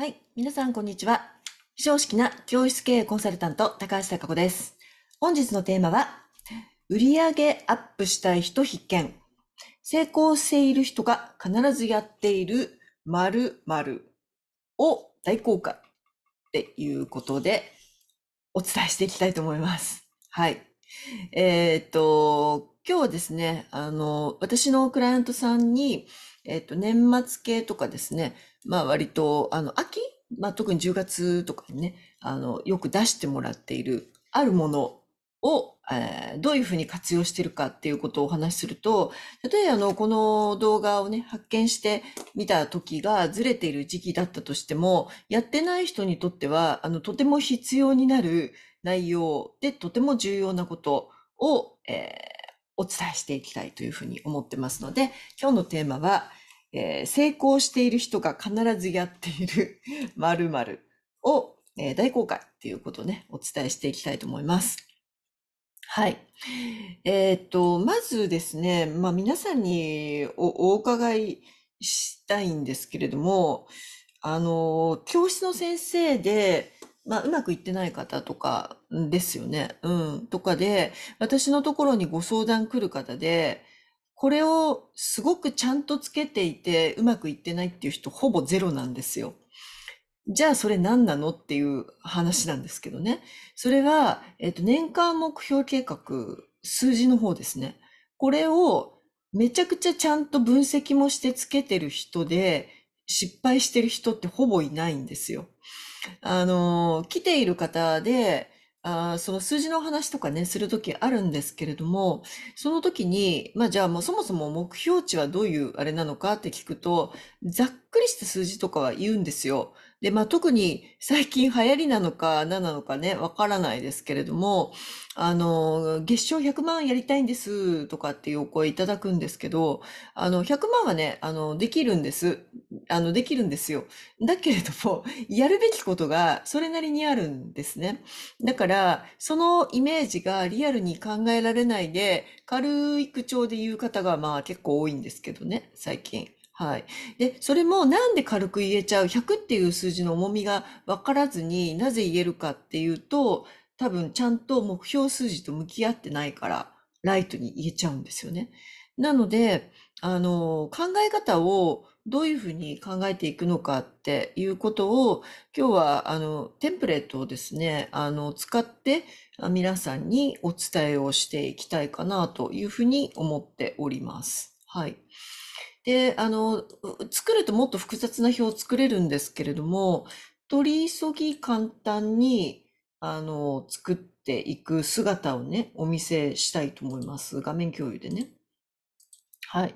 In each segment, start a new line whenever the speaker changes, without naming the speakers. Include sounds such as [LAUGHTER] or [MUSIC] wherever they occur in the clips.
はい。皆さん、こんにちは。非常識な教室経営コンサルタント、高橋貴子です。本日のテーマは、売上アップしたい人必見。成功している人が必ずやっている〇〇を大公開っていうことで、お伝えしていきたいと思います。はい。えー、っと、今日はですね、あの、私のクライアントさんに、えっ、と、年末系とかですね、まあ割と、あの、秋まあ特に10月とかにね、あの、よく出してもらっている、あるものを、えー、どういうふうに活用してるかっていうことをお話しすると、例えばあの、この動画をね、発見して見た時がずれている時期だったとしても、やってない人にとっては、あの、とても必要になる内容で、とても重要なことを、えー、お伝えしていきたいというふうに思ってますので、今日のテーマは、えー、成功している人が必ずやっている [LAUGHS] 〇〇を、えー、大公開っていうことをね、お伝えしていきたいと思います。はい。えー、っと、まずですね、まあ、皆さんにお伺いしたいんですけれども、あの、教室の先生で、まあ、うまくいってない方とかですよね。うん。とかで、私のところにご相談来る方で、これをすごくちゃんとつけていてうまくいってないっていう人ほぼゼロなんですよ。じゃあそれ何なのっていう話なんですけどね。それは、えっと、年間目標計画、数字の方ですね。これをめちゃくちゃちゃんと分析もしてつけてる人で、失敗してる人ってほぼいないんですよ。あの、来ている方で、あその数字の話とかね、するときあるんですけれども、その時に、まあじゃあもうそもそも目標値はどういうあれなのかって聞くと、ざっくりした数字とかは言うんですよ。で、まあ、特に最近流行りなのか何なのかね、わからないですけれども、あの、月賞100万やりたいんですとかっていうお声いただくんですけど、あの、100万はね、あの、できるんです。あの、できるんですよ。だけれども、[LAUGHS] やるべきことがそれなりにあるんですね。だから、そのイメージがリアルに考えられないで、軽い口調で言う方が、まあ、結構多いんですけどね、最近。はい。で、それもなんで軽く言えちゃう、100っていう数字の重みが分からずになぜ言えるかっていうと、多分ちゃんと目標数字と向き合ってないから、ライトに言えちゃうんですよね。なので、あの、考え方をどういうふうに考えていくのかっていうことを、今日は、あの、テンプレートをですね、あの、使って皆さんにお伝えをしていきたいかなというふうに思っております。はい。で、あの、作るともっと複雑な表を作れるんですけれども、取り急ぎ簡単に、あの、作っていく姿をね、お見せしたいと思います。画面共有でね。はい。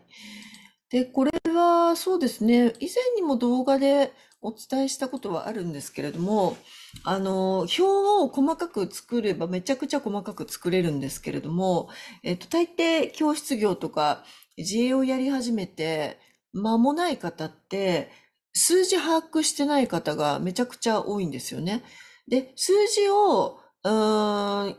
で、これはそうですね、以前にも動画でお伝えしたことはあるんですけれども、あの、表を細かく作ればめちゃくちゃ細かく作れるんですけれども、えっと、大抵教室業とか、自営をやり始めて間もない方って数字把握してない方がめちゃくちゃ多いんですよね。で、数字を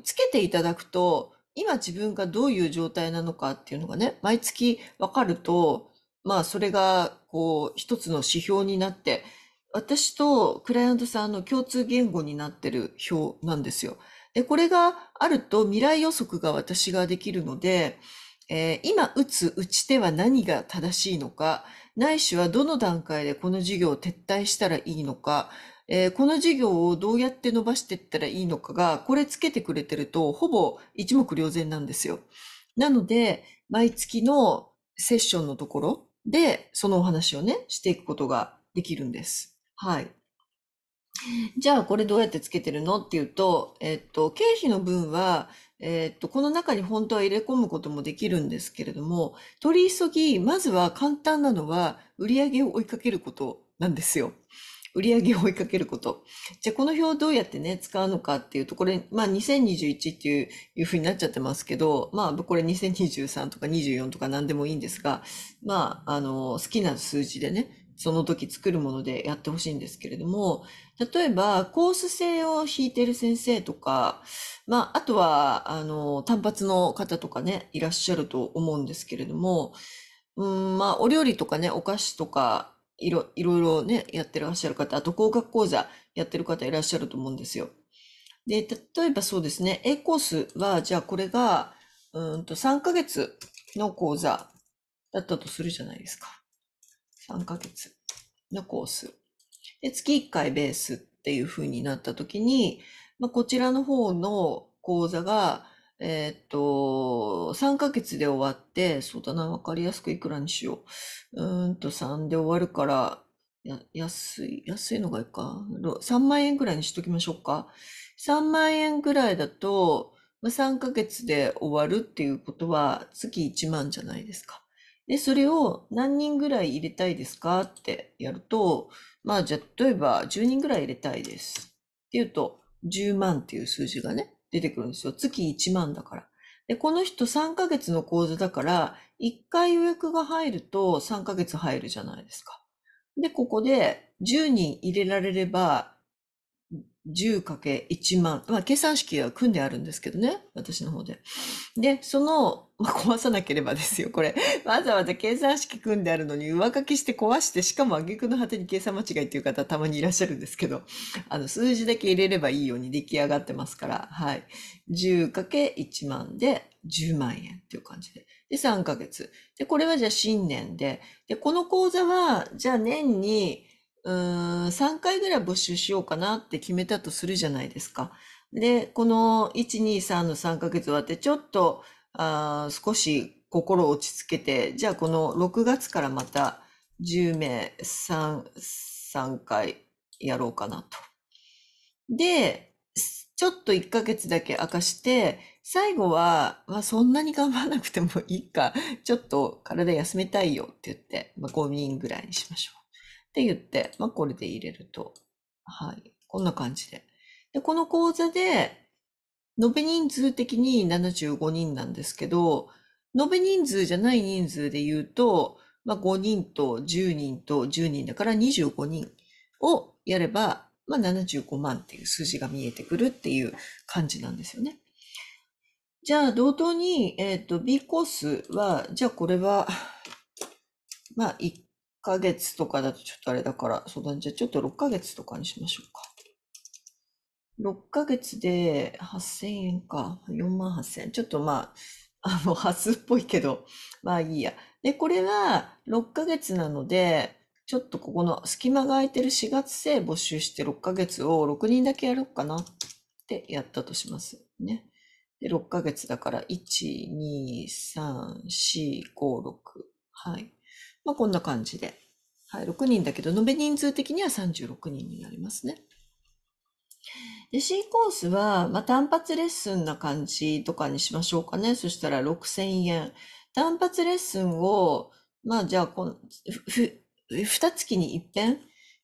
つけていただくと今自分がどういう状態なのかっていうのがね、毎月わかると、まあそれがこう一つの指標になって、私とクライアントさんの共通言語になってる表なんですよ。で、これがあると未来予測が私ができるので、えー、今打つ打ち手は何が正しいのか、ないしはどの段階でこの事業を撤退したらいいのか、えー、この事業をどうやって伸ばしていったらいいのかが、これつけてくれてると、ほぼ一目瞭然なんですよ。なので、毎月のセッションのところで、そのお話をね、していくことができるんです。はい。じゃあこれどうやってつけてるのっていうと、えっと、経費の分は、えっと、この中に本当は入れ込むこともできるんですけれども、取り急ぎ、まずは簡単なのは売り上げを追いかけることなんですよ。売上を追いかけること。じゃあ、この表をどうやってね、使うのかっていうと、これ、まあ、2021っていう、いうふうになっちゃってますけど、まあ、これ2023とか24とか何でもいいんですが、まあ、あの、好きな数字でね、その時作るものでやってほしいんですけれども、例えばコース性を引いてる先生とか、まあ、あとは、あの、単発の方とかね、いらっしゃると思うんですけれども、うん、まあ、お料理とかね、お菓子とか、いろ、いろいろね、やってらっしゃる方、あと工学講座やってる方いらっしゃると思うんですよ。で、例えばそうですね、A コースは、じゃあこれが、うんと3ヶ月の講座だったとするじゃないですか。3ヶ月のコース。で、月1回ベースっていう風になった時に、まあ、こちらの方の講座が、えー、っと、3ヶ月で終わって、そうだな、わかりやすくいくらにしよう。うんと、3で終わるから、や安い、安いのがいいか。3万円くらいにしときましょうか。3万円くらいだと、3ヶ月で終わるっていうことは、月1万じゃないですか。で、それを何人ぐらい入れたいですかってやると、まあ、じゃ例えば10人ぐらい入れたいです。って言うと、10万っていう数字がね、出てくるんですよ。月1万だから。で、この人3ヶ月の講座だから、1回予約が入ると3ヶ月入るじゃないですか。で、ここで10人入れられれば、10×1 万。まあ、計算式は組んであるんですけどね。私の方で。で、その、[LAUGHS] まあ、壊さなければですよ、これ。わざわざ計算式組んであるのに上書きして壊して、しかも挙句の果てに計算間違いっていう方たまにいらっしゃるんですけど、あの、数字だけ入れればいいように出来上がってますから、はい。10×1 万で10万円っていう感じで。で、3ヶ月。で、これはじゃあ新年で。で、この講座は、じゃあ年に、うーん、3回ぐらい募集しようかなって決めたとするじゃないですか。で、この1、2、3の3ヶ月終わって、ちょっと、あ少し心落ち着けて、じゃあこの6月からまた10名3、3回やろうかなと。で、ちょっと1ヶ月だけ明かして、最後は、まあ、そんなに頑張らなくてもいいか、ちょっと体休めたいよって言って、まあ、5人ぐらいにしましょう。って言って、まあ、これで入れると、はい、こんな感じで。で、この講座で、延べ人数的に75人なんですけど、延べ人数じゃない人数で言うと、まあ、5人と10人と10人だから25人をやれば、まあ、75万っていう数字が見えてくるっていう感じなんですよね。じゃあ、同等に、えっ、ー、と、B コースは、じゃあこれは、まあ、ヶ月とかだとちょっとあれだから、そうだ、ね、じゃあちょっと6ヶ月とかにしましょうか。6ヶ月で8000円か。4万8000円。ちょっとまあ、[LAUGHS] あの、発数っぽいけど、まあいいや。で、これは6ヶ月なので、ちょっとここの隙間が空いてる4月生募集して6ヶ月を6人だけやろうかなってやったとしますね。で、6ヶ月だから、1、2、3、4、5、6。はい。まあ、こんな感じで。はい、6人だけど、延べ人数的には36人になりますね。で、C コースは、まあ、単発レッスンな感じとかにしましょうかね。そしたら6000円。単発レッスンを、まあ、じゃあこの、ふ、二月に一遍、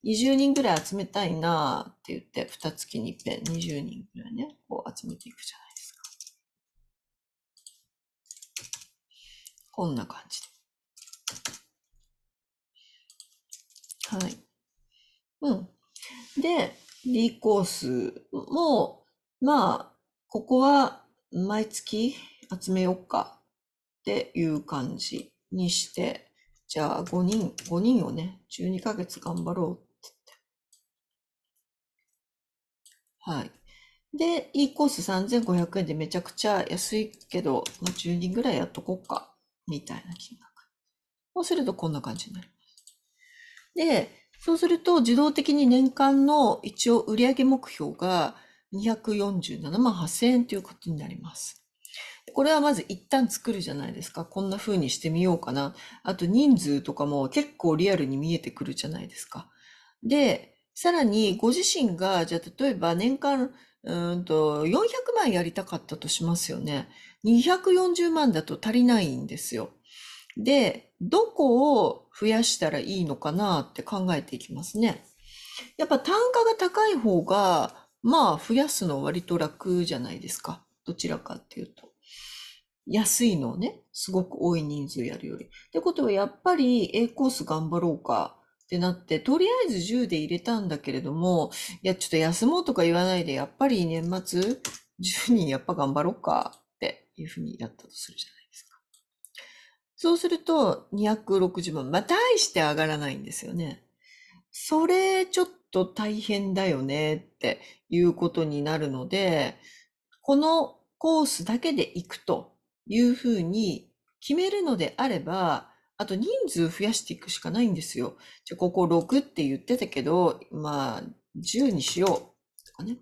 20人ぐらい集めたいなって言って、二月に一遍、20人ぐらいね、こう集めていくじゃないですか。こんな感じで。はい。うん。で、D コースも、まあ、ここは毎月集めようかっていう感じにして、じゃあ5人、5人をね、12ヶ月頑張ろうってはい。で、E コース3500円でめちゃくちゃ安いけど、まあ、10人ぐらいやっとこうか、みたいな金額。そうするとこんな感じになる。で、そうすると自動的に年間の一応売上目標が247万8000円ということになります。これはまず一旦作るじゃないですか。こんな風にしてみようかな。あと人数とかも結構リアルに見えてくるじゃないですか。で、さらにご自身が、じゃあ例えば年間、うんと、400万やりたかったとしますよね。240万だと足りないんですよ。で、どこを増やしたらいいのかなって考えていきますね。やっぱ単価が高い方が、まあ増やすの割と楽じゃないですか。どちらかっていうと。安いのをね、すごく多い人数やるより。ってことはやっぱり A コース頑張ろうかってなって、とりあえず10で入れたんだけれども、いや、ちょっと休もうとか言わないで、やっぱり年末10人やっぱ頑張ろうかっていうふうにやったとするじゃない。そうすると260万。まあ、大して上がらないんですよね。それちょっと大変だよねっていうことになるので、このコースだけで行くというふうに決めるのであれば、あと人数増やしていくしかないんですよ。じゃここ6って言ってたけど、まあ、10にしようとかね。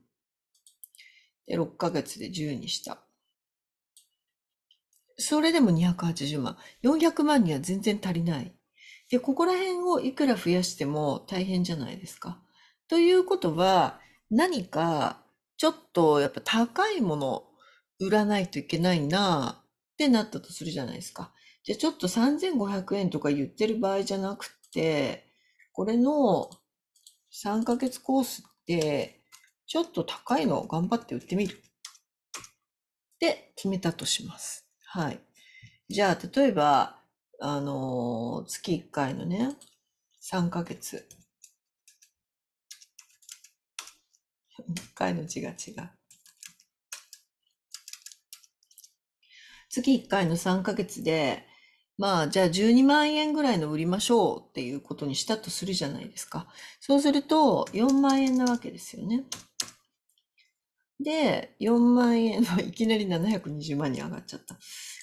で、6ヶ月で10にした。それでも280万。400万には全然足りない。で、ここら辺をいくら増やしても大変じゃないですか。ということは、何かちょっとやっぱ高いもの売らないといけないなってなったとするじゃないですか。じゃちょっと3500円とか言ってる場合じゃなくて、これの3ヶ月コースって、ちょっと高いのを頑張って売ってみる。で、決めたとします。はい。じゃあ、例えば、あのー、月1回のね、3ヶ月。1 [LAUGHS] 回の字が違う。月1回の3ヶ月で、まあ、じゃあ12万円ぐらいの売りましょうっていうことにしたとするじゃないですか。そうすると、4万円なわけですよね。で4万円はいきなり720万に上がっちゃった。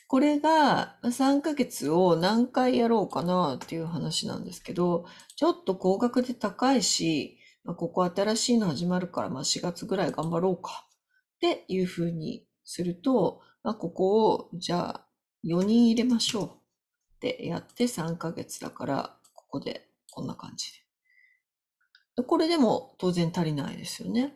これが3ヶ月を何回やろうかなっていう話なんですけど、ちょっと高額で高いし、まあ、ここ新しいの始まるから、まあ、4月ぐらい頑張ろうかっていうふうにすると、まあ、ここをじゃあ4人入れましょうってやって3ヶ月だから、ここでこんな感じで。これでも当然足りないですよね。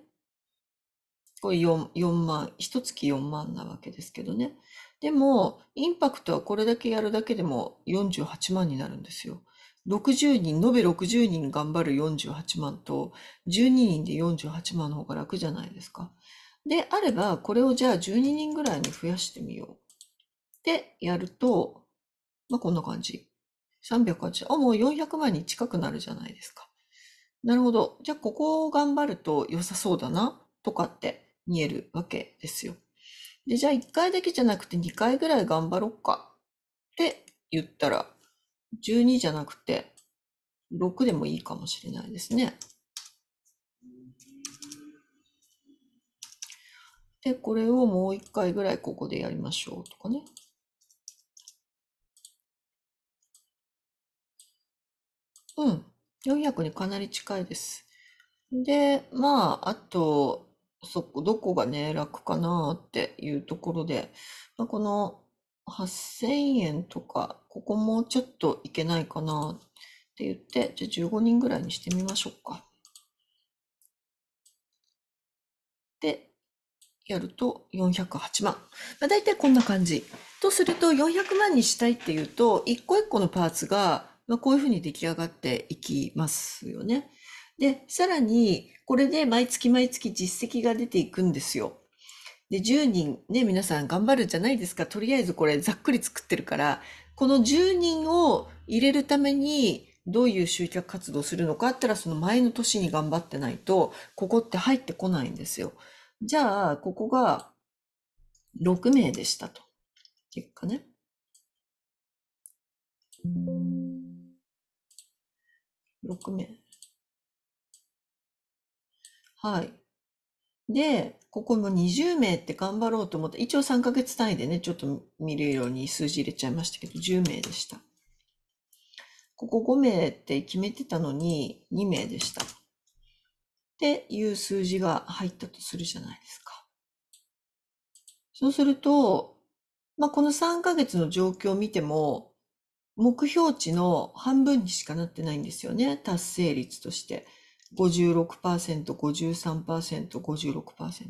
これ 4, 4万、一月4万なわけですけどね。でも、インパクトはこれだけやるだけでも48万になるんですよ。60人、延べ60人頑張る48万と、12人で48万の方が楽じゃないですか。で、あれば、これをじゃあ12人ぐらいに増やしてみよう。で、やると、まあ、こんな感じ。380、あ、もう400万に近くなるじゃないですか。なるほど。じゃあ、ここを頑張ると良さそうだな、とかって見えるわけですよ。で、じゃあ1回だけじゃなくて2回ぐらい頑張ろっかって言ったら、12じゃなくて6でもいいかもしれないですね。で、これをもう1回ぐらいここでやりましょうとかね。うん。400にかなり近いです。で、まあ、あと、そこ、どこがね、楽かなっていうところで、まあ、この8000円とか、ここもちょっといけないかなって言って、じゃあ15人ぐらいにしてみましょうか。で、やると408万。まあ、大体こんな感じ。とすると400万にしたいっていうと、一個一個のパーツが、まこういうふうに出来上がっていきますよね。で、さらに、これで毎月毎月実績が出ていくんですよ。で、10人ね、皆さん頑張るじゃないですか。とりあえずこれざっくり作ってるから、この10人を入れるために、どういう集客活動するのかあったら、その前の年に頑張ってないと、ここって入ってこないんですよ。じゃあ、ここが6名でしたと。結果ね。6名。はい。で、ここも20名って頑張ろうと思って、一応3ヶ月単位でね、ちょっと見れるように数字入れちゃいましたけど、10名でした。ここ5名って決めてたのに2名でした。っていう数字が入ったとするじゃないですか。そうすると、まあ、この3ヶ月の状況を見ても、目標値の半分にしかなってないんですよね、達成率として。56%、53%、56%。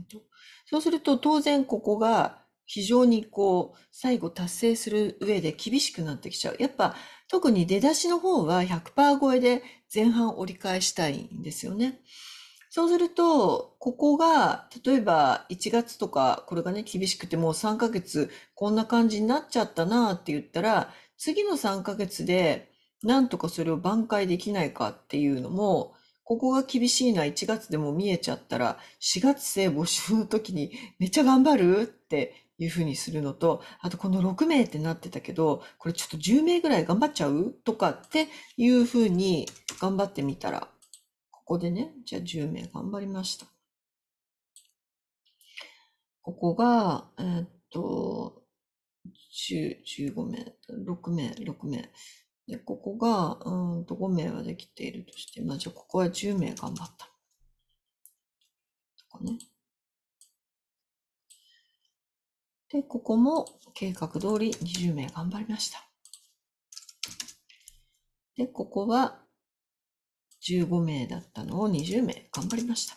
そうすると当然ここが非常にこう、最後達成する上で厳しくなってきちゃう。やっぱ特に出だしの方は100%超えで前半折り返したいんですよね。そうすると、ここが、例えば1月とか、これがね、厳しくてもう3ヶ月こんな感じになっちゃったなって言ったら、次の3ヶ月でなんとかそれを挽回できないかっていうのも、ここが厳しいな、1月でも見えちゃったら、4月生募集の時にめっちゃ頑張るっていうふうにするのと、あとこの6名ってなってたけど、これちょっと10名ぐらい頑張っちゃうとかっていうふうに頑張ってみたら、ここでね、じゃあ10名頑張りました。ここが、えー、っと、15名、6名、6名。で、ここが、うんと5名はできているとして、まあ、じゃあここは10名頑張った。とかね。で、ここも計画通り20名頑張りました。で、ここは15名だったのを20名頑張りました。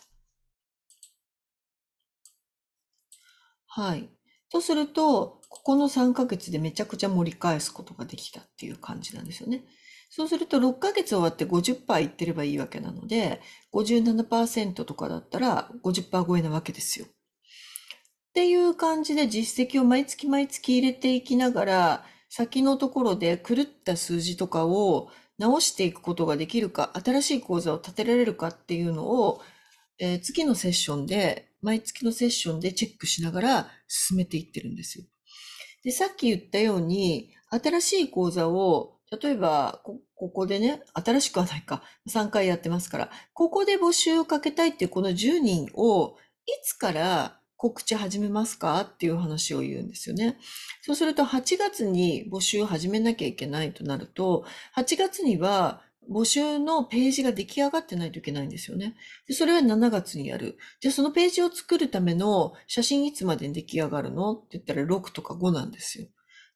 はい。そうすると、ここの3ヶ月でめちゃくちゃ盛り返すことができたっていう感じなんですよね。そうすると6ヶ月終わって50%いってればいいわけなので、57%とかだったら50%超えなわけですよ。っていう感じで実績を毎月毎月入れていきながら、先のところで狂った数字とかを直していくことができるか、新しい講座を立てられるかっていうのを、えー、次のセッションで毎月のセッションでチェックしながら進めていってるんですよ。で、さっき言ったように、新しい講座を、例えばこ、ここでね、新しくはないか、3回やってますから、ここで募集をかけたいっていうこの10人を、いつから告知始めますかっていう話を言うんですよね。そうすると8月に募集を始めなきゃいけないとなると、8月には募集のページが出来上がってないといけないんですよね。で、それは7月にやる。じゃあそのページを作るための写真いつまでに出来上がるのって言ったら6とか5なんですよ。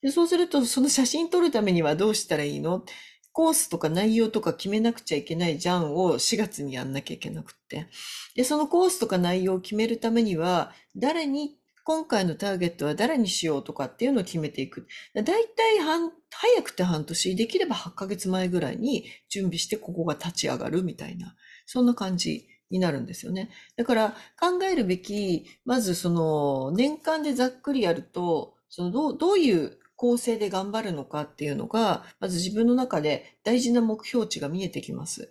で、そうするとその写真撮るためにはどうしたらいいのコースとか内容とか決めなくちゃいけないじゃんを4月にやんなきゃいけなくって。で、そのコースとか内容を決めるためには誰に今回のターゲットは誰にしようとかっていうのを決めていく。だいたい早くて半年、できれば8ヶ月前ぐらいに準備してここが立ち上がるみたいな、そんな感じになるんですよね。だから考えるべき、まずその年間でざっくりやると、そのどうどういう構成で頑張るのかっていうのが、まず自分の中で大事な目標値が見えてきます。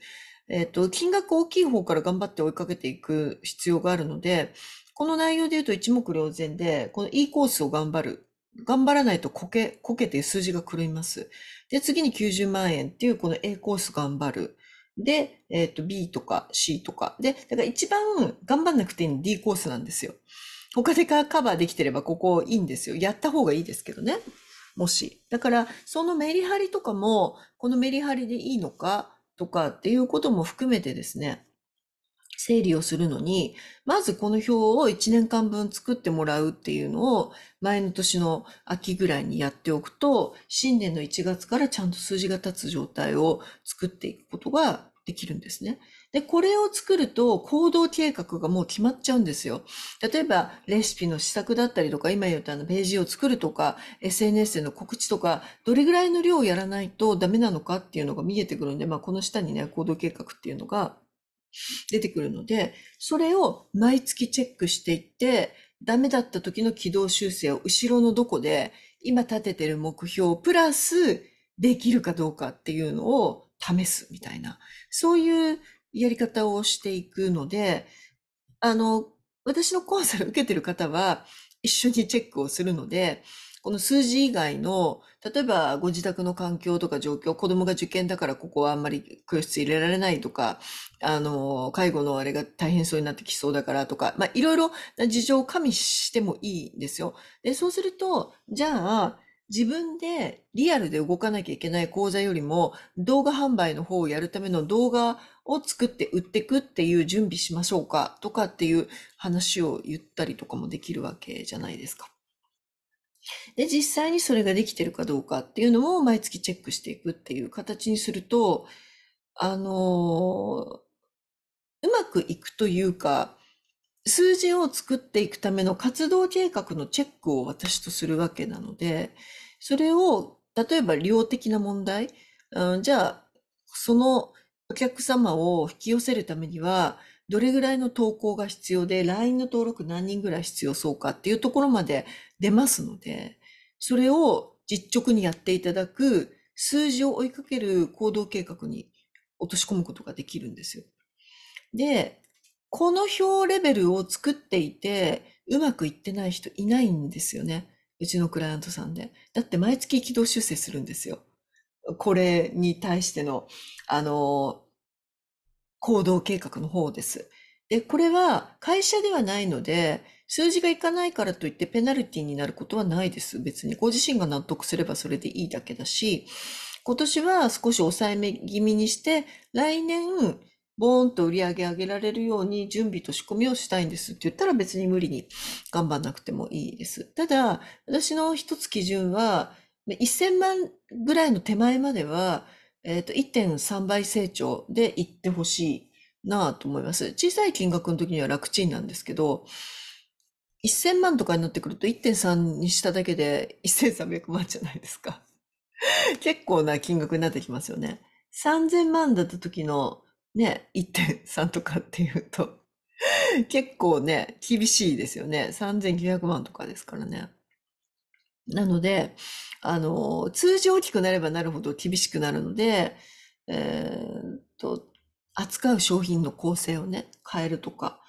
えっ、と、金額大きい方から頑張って追いかけていく必要があるので、この内容で言うと一目瞭然で、この E コースを頑張る。頑張らないとこけ、こけて数字が狂います。で、次に90万円っていうこの A コース頑張る。で、えっ、ー、と、B とか C とか。で、だから一番頑張んなくていいの D コースなんですよ。他でカバーできてればここいいんですよ。やった方がいいですけどね。もし。だから、そのメリハリとかも、このメリハリでいいのかとかっていうことも含めてですね、整理をするのに、まずこの表を1年間分作ってもらうっていうのを前の年の秋ぐらいにやっておくと、新年の1月からちゃんと数字が立つ状態を作っていくことができるんですね。で、これを作ると行動計画がもう決まっちゃうんですよ。例えば、レシピの試作だったりとか、今言ったあのページを作るとか、SNS での告知とか、どれぐらいの量をやらないとダメなのかっていうのが見えてくるんで、まあ、この下にね、行動計画っていうのが出てくるので、それを毎月チェックしていって、ダメだった時の軌道修正を後ろのどこで、今立ててる目標、プラスできるかどうかっていうのを試すみたいな、そういうやり方をしていくので、あの、私のコンサル受けてる方は一緒にチェックをするので、この数字以外の、例えばご自宅の環境とか状況、子供が受験だからここはあんまり教室入れられないとか、あの、介護のあれが大変そうになってきそうだからとか、まあ、いろいろな事情を加味してもいいんですよ。で、そうすると、じゃあ、自分でリアルで動かなきゃいけない講座よりも動画販売の方をやるための動画を作って売っていくっていう準備しましょうかとかっていう話を言ったりとかもできるわけじゃないですか。で、実際にそれができてるかどうかっていうのを毎月チェックしていくっていう形にすると、あのうまくいくというか、数字を作っていくための活動計画のチェックを私とするわけなので、それを、例えば量的な問題、うん、じゃあ、そのお客様を引き寄せるためには、どれぐらいの投稿が必要で、LINE の登録何人ぐらい必要そうかっていうところまで出ますので、それを実直にやっていただく、数字を追いかける行動計画に落とし込むことができるんですよ。で、この表レベルを作っていて、うまくいってない人いないんですよね。うちのクライアントさんで。だって毎月軌道修正するんですよ。これに対しての、あの、行動計画の方です。で、これは会社ではないので、数字がいかないからといってペナルティになることはないです。別にご自身が納得すればそれでいいだけだし、今年は少し抑えめ気味にして、来年、ボーンと売り上げ上げられるように準備と仕込みをしたいんですって言ったら別に無理に頑張んなくてもいいです。ただ、私の一つ基準は、1000万ぐらいの手前までは、えっ、ー、と、1.3倍成長でいってほしいなと思います。小さい金額の時には楽ちんなんですけど、1000万とかになってくると1.3にしただけで1300万じゃないですか。結構な金額になってきますよね。3000万だった時のね、1.3とかっていうと、結構ね、厳しいですよね。3900万とかですからね。なので、あの、通常大きくなればなるほど厳しくなるので、えー、と、扱う商品の構成をね、変えるとか、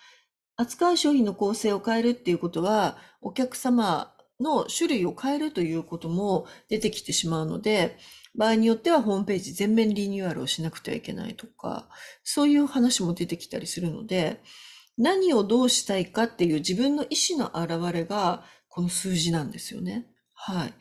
扱う商品の構成を変えるっていうことは、お客様の種類を変えるということも出てきてしまうので、場合によってはホームページ全面リニューアルをしなくてはいけないとか、そういう話も出てきたりするので、何をどうしたいかっていう自分の意思の表れが、この数字なんですよね。はい。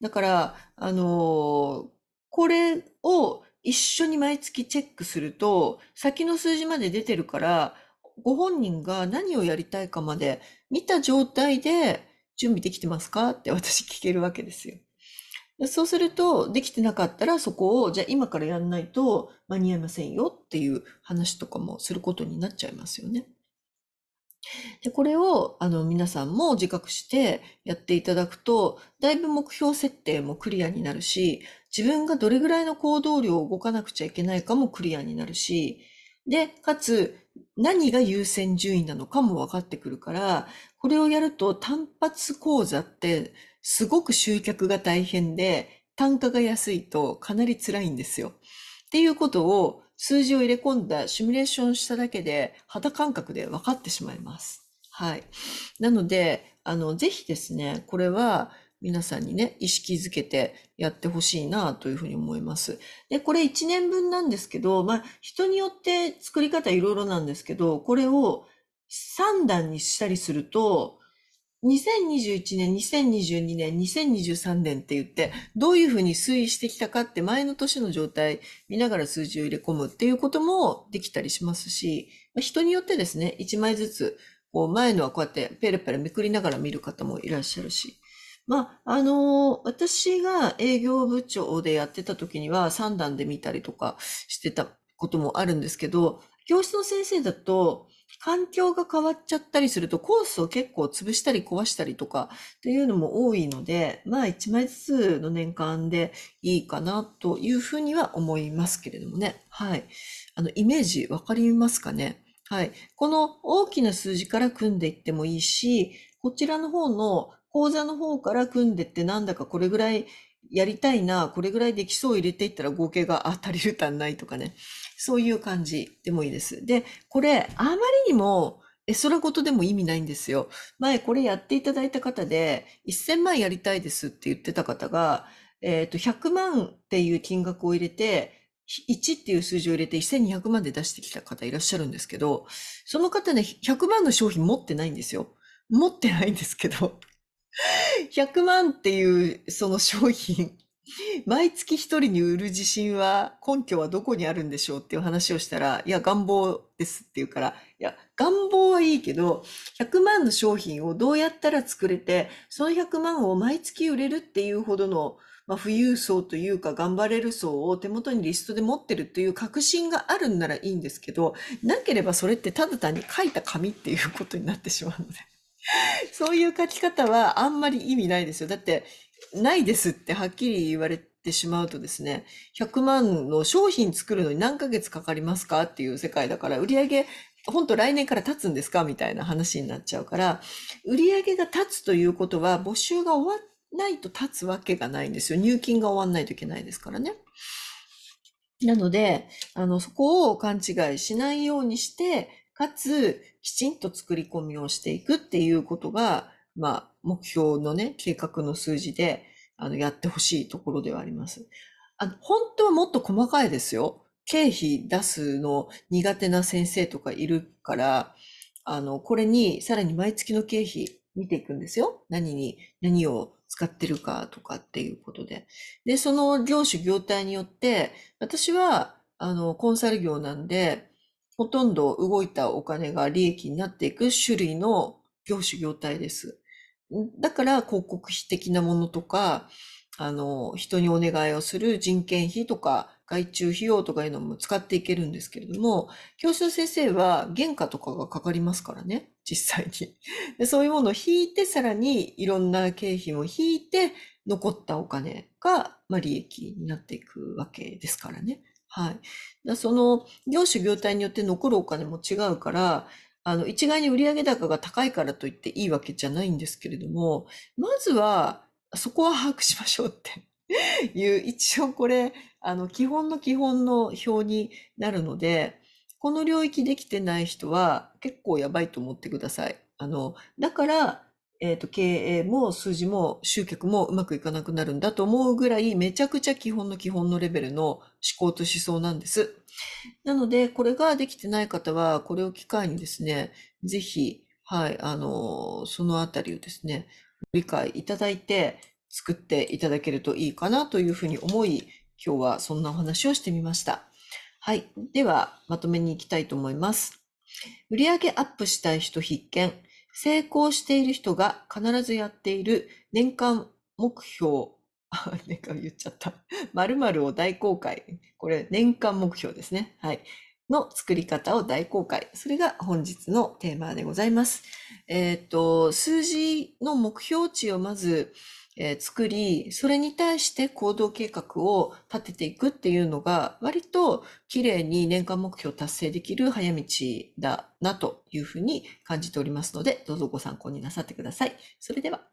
だから、あのこれを一緒に毎月チェックすると、先の数字まで出てるから、ご本人が何をやりたいかまで見た状態で準備できてますかって私聞けるわけですよ。そうすると、できてなかったらそこを、じゃあ今からやんないと間に合いませんよっていう話とかもすることになっちゃいますよね。で、これを、あの、皆さんも自覚してやっていただくと、だいぶ目標設定もクリアになるし、自分がどれぐらいの行動量を動かなくちゃいけないかもクリアになるし、で、かつ、何が優先順位なのかも分かってくるから、これをやると単発講座ってすごく集客が大変で、単価が安いとかなり辛いんですよ。っていうことを数字を入れ込んだシミュレーションしただけで肌感覚で分かってしまいます。はい。なので、あの、ぜひですね、これは皆さんにね、意識づけてやってほしいなというふうに思います。で、これ1年分なんですけど、まあ、人によって作り方いろいろなんですけど、これを3段にしたりすると、2021年、2022年、2023年って言って、どういうふうに推移してきたかって前の年の状態見ながら数字を入れ込むっていうこともできたりしますし、人によってですね、1枚ずつ、こう前のはこうやってペラペラめくりながら見る方もいらっしゃるし、まあ、あのー、私が営業部長でやってた時には3段で見たりとかしてたこともあるんですけど、教室の先生だと、環境が変わっちゃったりするとコースを結構潰したり壊したりとかっていうのも多いので、まあ1枚ずつの年間でいいかなというふうには思いますけれどもね。はい。あの、イメージわかりますかねはい。この大きな数字から組んでいってもいいし、こちらの方の講座の方から組んでってなんだかこれぐらいやりたいな、これぐらいできそう入れていったら合計が、当足りるたんないとかね。そういう感じでもいいです。で、これ、あまりにも、え、そらごとでも意味ないんですよ。前これやっていただいた方で、1000万やりたいですって言ってた方が、えっ、ー、と、100万っていう金額を入れて、1っていう数字を入れて1200万で出してきた方いらっしゃるんですけど、その方ね、100万の商品持ってないんですよ。持ってないんですけど、100 [LAUGHS] 万っていうその商品 [LAUGHS] 毎月一人に売る自信は根拠はどこにあるんでしょうっていう話をしたら、いや、願望ですっていうから、いや、願望はいいけど、100万の商品をどうやったら作れて、その100万を毎月売れるっていうほどの、まあ、富裕層というか頑張れる層を手元にリストで持ってるという確信があるんならいいんですけど、なければそれってただ単に書いた紙っていうことになってしまうので。[LAUGHS] そういう書き方はあんまり意味ないですよ。だって、ないですってはっきり言われてしまうとですね、100万の商品作るのに何ヶ月かかりますかっていう世界だから、売上本当来年から立つんですかみたいな話になっちゃうから、売上が立つということは、募集が終わないと立つわけがないんですよ。入金が終わらないといけないですからね。なので、あの、そこを勘違いしないようにして、かつ、きちんと作り込みをしていくっていうことが、まあ、目標のね、計画の数字で、あの、やってほしいところではあります。あの、本当はもっと細かいですよ。経費出すの苦手な先生とかいるから、あの、これにさらに毎月の経費見ていくんですよ。何に、何を使ってるかとかっていうことで。で、その業種業態によって、私は、あの、コンサル業なんで、ほとんど動いたお金が利益になっていく種類の業種業態です。だから広告費的なものとか、あの、人にお願いをする人件費とか、外注費用とかいうのも使っていけるんですけれども、教習の先生は原価とかがかかりますからね、実際に。[LAUGHS] そういうものを引いて、さらにいろんな経費も引いて、残ったお金が、まあ、利益になっていくわけですからね。はい。その、業種業態によって残るお金も違うから、あの、一概に売上高が高いからといっていいわけじゃないんですけれども、まずは、そこは把握しましょうって。いう、一応これ、あの、基本の基本の表になるので、この領域できてない人は結構やばいと思ってください。あの、だから、えっ、と、経営も数字も集客もうまくいかなくなるんだと思うぐらい、めちゃくちゃ基本の基本のレベルの思考と思想なんです。なので、これができてない方は、これを機会にですね、ぜひ、はい、あの、そのあたりをですね、理解いただいて、作っていただけるといいかなというふうに思い、今日はそんなお話をしてみました。はい。では、まとめに行きたいと思います。売上アップしたい人必見。成功している人が必ずやっている年間目標、[LAUGHS] 年間言っちゃった。〇〇を大公開。これ、年間目標ですね。はい。の作り方を大公開。それが本日のテーマでございます。えっ、ー、と、数字の目標値をまず、え作り、それに対して行動計画を立てていくっていうのが、割と綺麗に年間目標を達成できる早道だなというふうに感じておりますので、どうぞご参考になさってください。それでは。